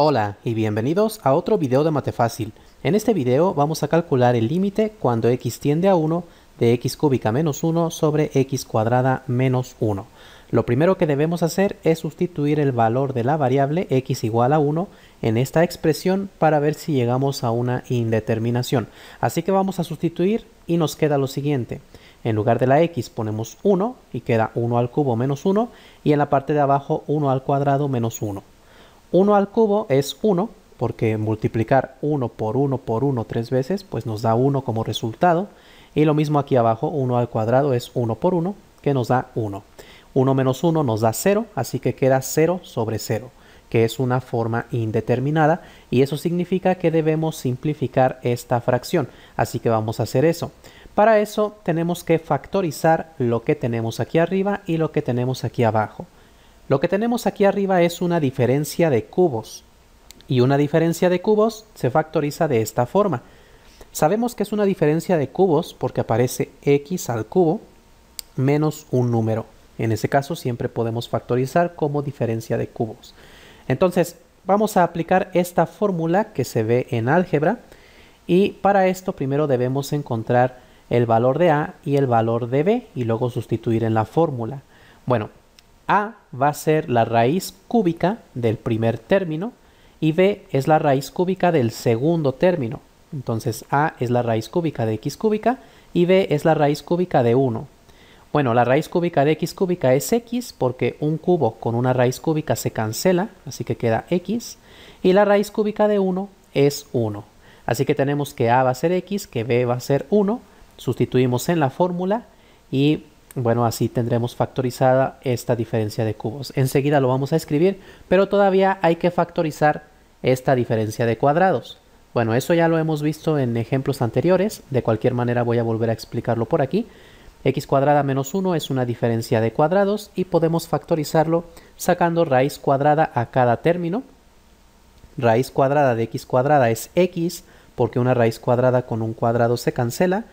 Hola y bienvenidos a otro video de mate fácil. En este video vamos a calcular el límite cuando x tiende a 1 de x cúbica menos 1 sobre x cuadrada menos 1. Lo primero que debemos hacer es sustituir el valor de la variable x igual a 1 en esta expresión para ver si llegamos a una indeterminación. Así que vamos a sustituir y nos queda lo siguiente. En lugar de la x ponemos 1 y queda 1 al cubo menos 1 y en la parte de abajo 1 al cuadrado menos 1. 1 al cubo es 1, porque multiplicar 1 por 1 por 1 tres veces, pues nos da 1 como resultado. Y lo mismo aquí abajo, 1 al cuadrado es 1 por 1, que nos da 1. 1 menos 1 nos da 0, así que queda 0 sobre 0, que es una forma indeterminada. Y eso significa que debemos simplificar esta fracción, así que vamos a hacer eso. Para eso tenemos que factorizar lo que tenemos aquí arriba y lo que tenemos aquí abajo. Lo que tenemos aquí arriba es una diferencia de cubos. Y una diferencia de cubos se factoriza de esta forma. Sabemos que es una diferencia de cubos porque aparece x al cubo menos un número. En ese caso siempre podemos factorizar como diferencia de cubos. Entonces vamos a aplicar esta fórmula que se ve en álgebra y para esto primero debemos encontrar el valor de a y el valor de b y luego sustituir en la fórmula. Bueno, a va a ser la raíz cúbica del primer término y B es la raíz cúbica del segundo término. Entonces A es la raíz cúbica de x cúbica y B es la raíz cúbica de 1. Bueno, la raíz cúbica de x cúbica es x porque un cubo con una raíz cúbica se cancela, así que queda x. Y la raíz cúbica de 1 es 1. Así que tenemos que A va a ser x, que B va a ser 1. Sustituimos en la fórmula y bueno, así tendremos factorizada esta diferencia de cubos. Enseguida lo vamos a escribir, pero todavía hay que factorizar esta diferencia de cuadrados. Bueno, eso ya lo hemos visto en ejemplos anteriores. De cualquier manera voy a volver a explicarlo por aquí. x cuadrada menos 1 es una diferencia de cuadrados y podemos factorizarlo sacando raíz cuadrada a cada término. Raíz cuadrada de x cuadrada es x, porque una raíz cuadrada con un cuadrado se cancela.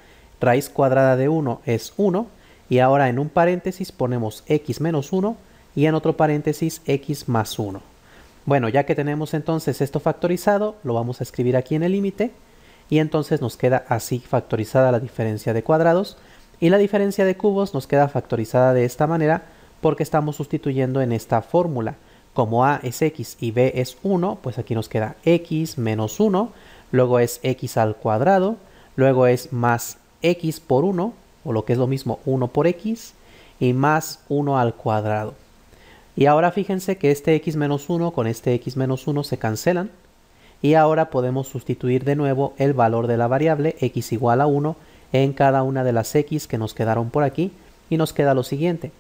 Raíz cuadrada de 1 es 1 y ahora en un paréntesis ponemos x menos 1 y en otro paréntesis x más 1. Bueno, ya que tenemos entonces esto factorizado, lo vamos a escribir aquí en el límite y entonces nos queda así factorizada la diferencia de cuadrados y la diferencia de cubos nos queda factorizada de esta manera porque estamos sustituyendo en esta fórmula. Como a es x y b es 1, pues aquí nos queda x menos 1, luego es x al cuadrado, luego es más x por 1 o lo que es lo mismo 1 por x, y más 1 al cuadrado. Y ahora fíjense que este x menos 1 con este x menos 1 se cancelan, y ahora podemos sustituir de nuevo el valor de la variable x igual a 1 en cada una de las x que nos quedaron por aquí, y nos queda lo siguiente.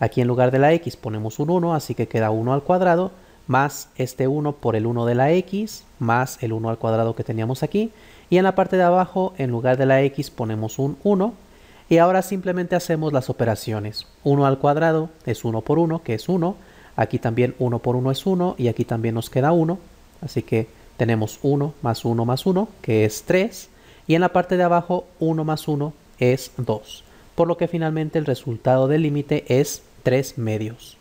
Aquí en lugar de la x ponemos un 1, así que queda 1 al cuadrado, más este 1 por el 1 de la x, más el 1 al cuadrado que teníamos aquí. Y en la parte de abajo, en lugar de la x ponemos un 1, y ahora simplemente hacemos las operaciones. 1 al cuadrado es 1 por 1, que es 1. Aquí también 1 por 1 es 1 y aquí también nos queda 1. Así que tenemos 1 más 1 más 1, que es 3. Y en la parte de abajo 1 más 1 es 2. Por lo que finalmente el resultado del límite es 3 medios.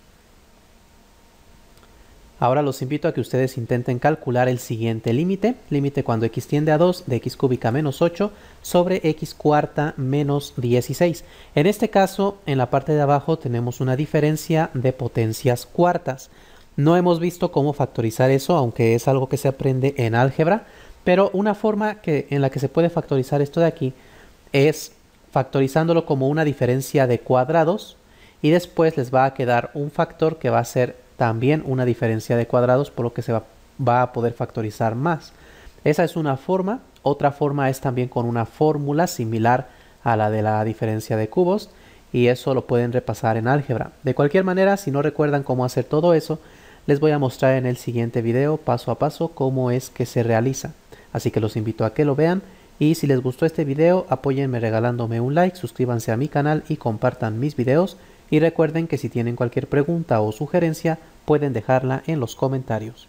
Ahora los invito a que ustedes intenten calcular el siguiente límite, límite cuando x tiende a 2 de x cúbica menos 8 sobre x cuarta menos 16. En este caso, en la parte de abajo tenemos una diferencia de potencias cuartas. No hemos visto cómo factorizar eso, aunque es algo que se aprende en álgebra, pero una forma en la que se puede factorizar esto de aquí es factorizándolo como una diferencia de cuadrados y después les va a quedar un factor que va a ser también una diferencia de cuadrados, por lo que se va, a poder factorizar más. Esa es una forma. Otra forma es también con una fórmula similar a la de la diferencia de cubos y eso lo pueden repasar en álgebra. De cualquier manera, si no recuerdan cómo hacer todo eso, les voy a mostrar en el siguiente video paso a paso cómo es que se realiza. Así que los invito a que lo vean y si les gustó este video apóyenme regalándome un like, suscríbanse a mi canal y compartan mis videos. Y recuerden que si tienen cualquier pregunta o sugerencia pueden dejarla en los comentarios.